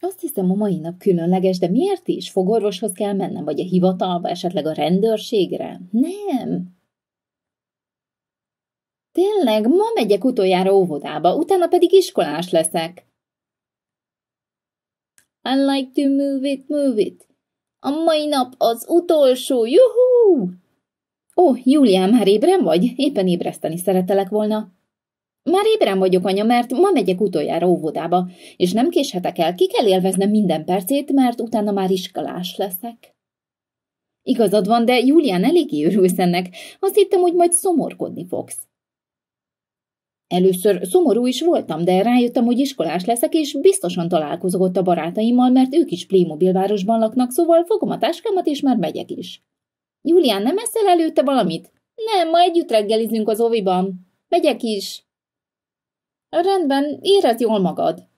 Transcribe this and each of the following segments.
Azt hiszem, a mai nap különleges, de miért is? Fogorvoshoz kell mennem, vagy a hivatalba, esetleg a rendőrségre? Nem. Tényleg, ma megyek utoljára óvodába, utána pedig iskolás leszek. I like to move it, move it. A mai nap az utolsó, juhú! Ó, Júliám, már ébren vagy? Éppen ébreszteni szeretelek volna. Már ébren vagyok, anya, mert ma megyek utoljára óvodába, és nem késhetek el, ki kell élveznem minden percét, mert utána már iskolás leszek. Igazad van, de Julián eléggé örülsz ennek. Azt hittem, hogy majd szomorkodni fogsz. Először szomorú is voltam, de rájöttem, hogy iskolás leszek, és biztosan ott a barátaimmal, mert ők is Playmobil városban laknak, szóval fogom a táskámat, és már megyek is. Julián, nem eszel előtte valamit? Nem, ma együtt reggelizünk az oviban. Megyek is. Rendben, érezd jól magad.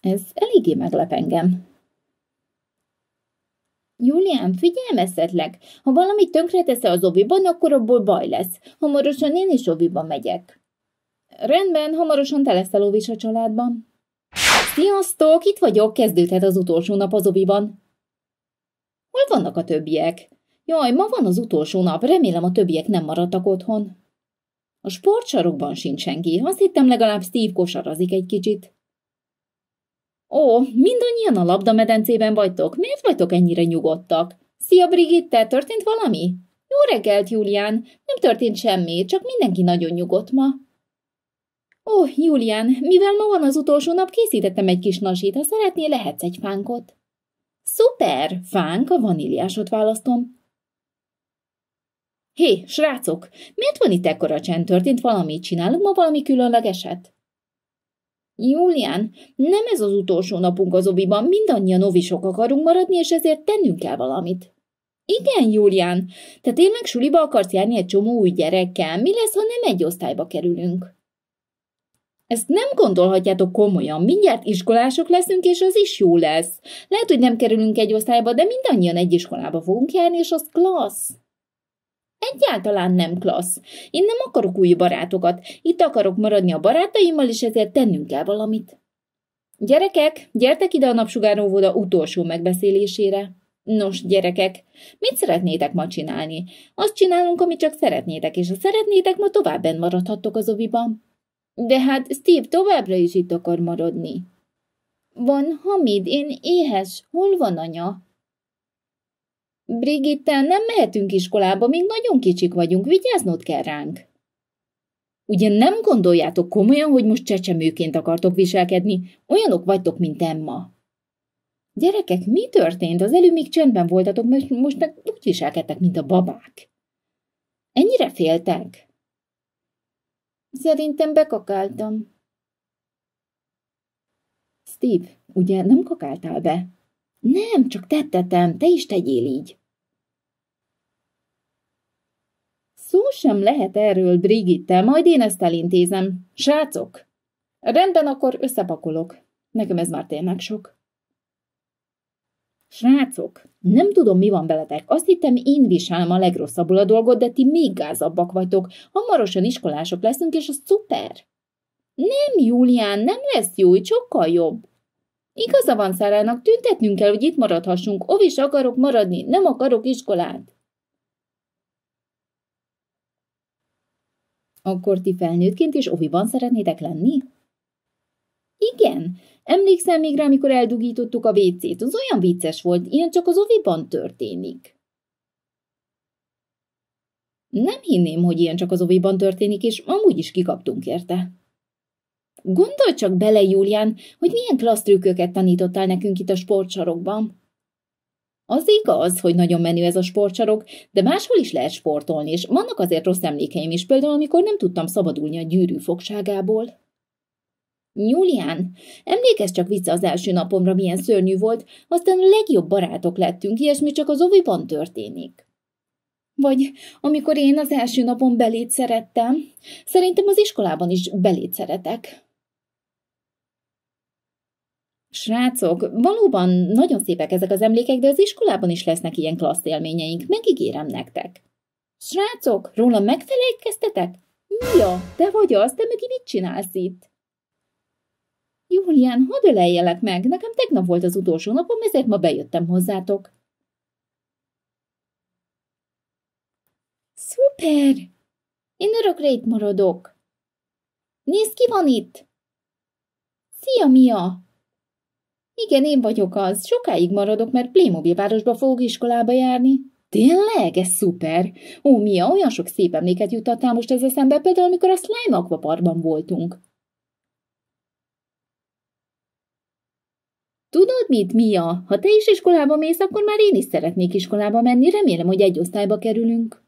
Ez eléggé meglep engem. Julián, figyelmeztetlek, ha valami tönkretesze az oviban, akkor abból baj lesz. Hamarosan én is oviba megyek. Rendben, hamarosan te leszel ovis a családban. Sziasztok, itt vagyok, kezdődhet az utolsó nap az oviban. Hol vannak a többiek? Jaj, ma van az utolsó nap, remélem a többiek nem maradtak otthon. A sportsarokban sincs senki, azt hittem legalább Steve kosarazik egy kicsit. Ó, mindannyian a labdamedencében vagytok, miért vagytok ennyire nyugodtak? Szia Brigitte, történt valami? Jó reggelt, Julián, nem történt semmi, csak mindenki nagyon nyugodt ma. Ó, oh, Julián, mivel ma van az utolsó nap, készítettem egy kis nasit, ha szeretnél, lehetsz egy fánkot. Szuper, fánk, a vaníliásot választom. Hé, srácok, miért van itt ekkora csend? Történt valamit csinálunk ma valami különlegeset? Julian, nem ez az utolsó napunk az obiban, mindannyian novisok akarunk maradni, és ezért tennünk kell valamit. Igen, Julian, te tényleg suliba akarsz járni egy csomó új gyerekkel? Mi lesz, ha nem egy osztályba kerülünk? Ezt nem gondolhatjátok komolyan, mindjárt iskolások leszünk, és az is jó lesz. Lehet, hogy nem kerülünk egy osztályba, de mindannyian egy iskolába fogunk járni, és az klassz. Egyáltalán nem klassz. Én nem akarok új barátokat. Itt akarok maradni a barátaimmal, és ezért tennünk kell valamit. Gyerekek, gyertek ide a napsugáróvoda utolsó megbeszélésére. Nos, gyerekek, mit szeretnétek ma csinálni? Azt csinálunk, amit csak szeretnétek, és ha szeretnétek, ma tovább maradhattok az oviban. De hát Steve továbbra is itt akar maradni. Van Hamid, én éhes. Hol van anya? Brigitte, nem mehetünk iskolába, még nagyon kicsik vagyunk, vigyáznod kell ránk. Ugye nem gondoljátok komolyan, hogy most csecsemőként akartok viselkedni? Olyanok vagytok, mint Emma. Gyerekek, mi történt? Az előbb még csendben voltatok, mert most meg úgy viselkedtek, mint a babák. Ennyire féltek? Szerintem bekakáltam. Steve, ugye nem kakáltál be? Nem, csak tettetem, te is tegyél így. Szó sem lehet erről, Brigitte, majd én ezt elintézem. Srácok! Rendben, akkor összepakolok. Nekem ez már tényleg sok. Srácok, nem tudom, mi van veletek. Azt hittem, én viselem a legrosszabbul a dolgot, de ti még gázabbak vagytok. Hamarosan iskolások leszünk, és az szuper. Nem, Julián, nem lesz jó, így sokkal jobb. Igaza van Szárának, tüntetnünk kell, hogy itt maradhassunk. Ovis akarok maradni, nem akarok iskolát. Akkor ti felnőttként is oviban szeretnétek lenni? Igen, emlékszem még rá, amikor eldugítottuk a vécét? Az olyan vicces volt, ilyen csak az oviban történik. Nem hinném, hogy ilyen csak az oviban történik, és amúgy is kikaptunk érte. Gondolj csak bele, Julián, hogy milyen klassz trükköket tanítottál nekünk itt a sportsarokban. Az igaz, hogy nagyon menő ez a sportcsarok, de máshol is lehet sportolni, és vannak azért rossz emlékeim is, például amikor nem tudtam szabadulni a gyűrű fogságából. Julian, emlékezz csak vissza az első napomra, milyen szörnyű volt, aztán a legjobb barátok lettünk, ilyesmi csak az oviban történik. Vagy amikor én az első napon belét szerettem, szerintem az iskolában is belét szeretek. Srácok, valóban nagyon szépek ezek az emlékek, de az iskolában is lesznek ilyen klassz élményeink, megígérem nektek. Srácok, róla megfelejtkeztetek? Mia, te vagy az, te megint mit csinálsz itt? Julian, hadd öleljelek meg, nekem tegnap volt az utolsó napom, ezért ma bejöttem hozzátok. Szuper! Én örökre itt maradok. Nézd, ki van itt! Szia, Mia! Igen, én vagyok az. Sokáig maradok, mert Playmobil városba fogok iskolába járni. Tényleg? Ez szuper! Ó, Mia, olyan sok szép emléket juttattál most ez eszembe, például amikor a Slime Aquaparkban voltunk. Tudod mit, Mia? Ha te is iskolába mész, akkor már én is szeretnék iskolába menni, remélem, hogy egy osztályba kerülünk.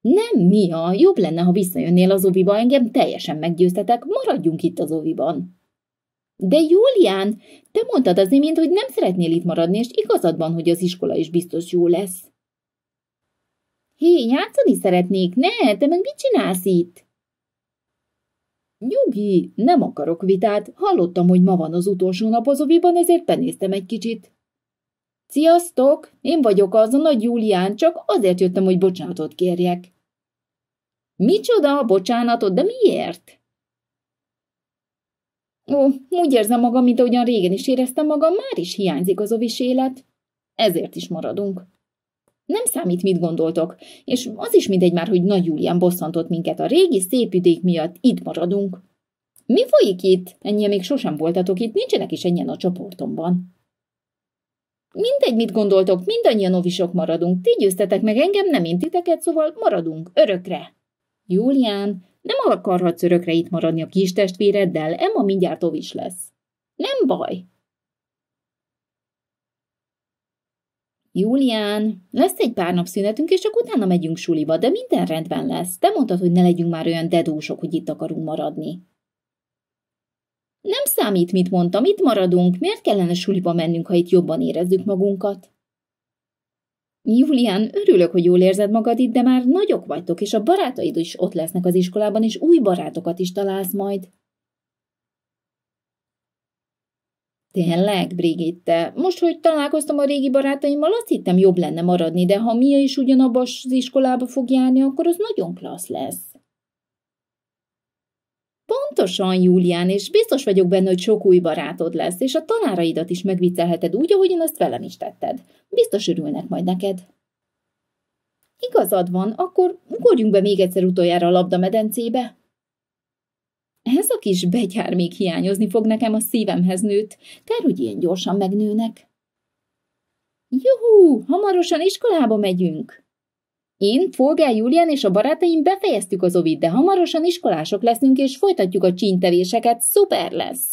Nem, Mia, jobb lenne, ha visszajönnél az oviba, engem teljesen meggyőztetek, maradjunk itt az oviban. De Julián, te mondtad az imént, hogy nem szeretnél itt maradni, és igazad van, hogy az iskola is biztos jó lesz. Hé, játszani szeretnék, ne, te meg mit csinálsz itt? Nyugi, nem akarok vitát. Hallottam, hogy ma van az utolsó nap az oviban, ezért benéztem egy kicsit. Sziasztok, én vagyok az a nagy Julián, csak azért jöttem, hogy bocsánatot kérjek. Micsoda a bocsánatot, de miért? Ó, úgy érzem magam, mint ahogyan régen is éreztem magam, már is hiányzik az ovis élet. Ezért is maradunk. Nem számít, mit gondoltok, és az is mindegy már, hogy Nagy Julián bosszantott minket a régi szép üdék miatt, itt maradunk. Mi folyik itt? Ennyi még sosem voltatok itt, nincsenek is ennyien a csoportomban. Mindegy, mit gondoltok, mindannyian ovisok maradunk. Ti győztetek meg engem, nem én titeket, szóval maradunk, örökre. Julián, nem akarhatsz örökre itt maradni a kis testvéreddel, Emma mindjárt ovis lesz. Nem baj. Julián, lesz egy pár nap szünetünk, és csak utána megyünk suliba, de minden rendben lesz. Te mondtad, hogy ne legyünk már olyan dedósok, hogy itt akarunk maradni. Nem számít, mit mondtam, itt maradunk. Miért kellene suliba mennünk, ha itt jobban érezzük magunkat? Julian, örülök, hogy jól érzed magad itt, de már nagyok vagytok, és a barátaid is ott lesznek az iskolában, és új barátokat is találsz majd. Tényleg, Brigitte, most, hogy találkoztam a régi barátaimmal, azt hittem jobb lenne maradni, de ha Mia is ugyanabba az iskolába fog járni, akkor az nagyon klassz lesz. Pontosan, Julián, és biztos vagyok benne, hogy sok új barátod lesz, és a tanáraidat is megviccelheted úgy, én azt velem is tetted. Biztos örülnek majd neked. Igazad van, akkor ugorjunk be még egyszer utoljára a labdamedencébe. Ez a kis begyár még hiányozni fog nekem a szívemhez nőtt. Kár, hogy ilyen gyorsan megnőnek. Juhú, hamarosan iskolába megyünk. Én, Folgár Julián és a barátaim befejeztük az ovid, de hamarosan iskolások leszünk és folytatjuk a csíntevéseket, szuper lesz!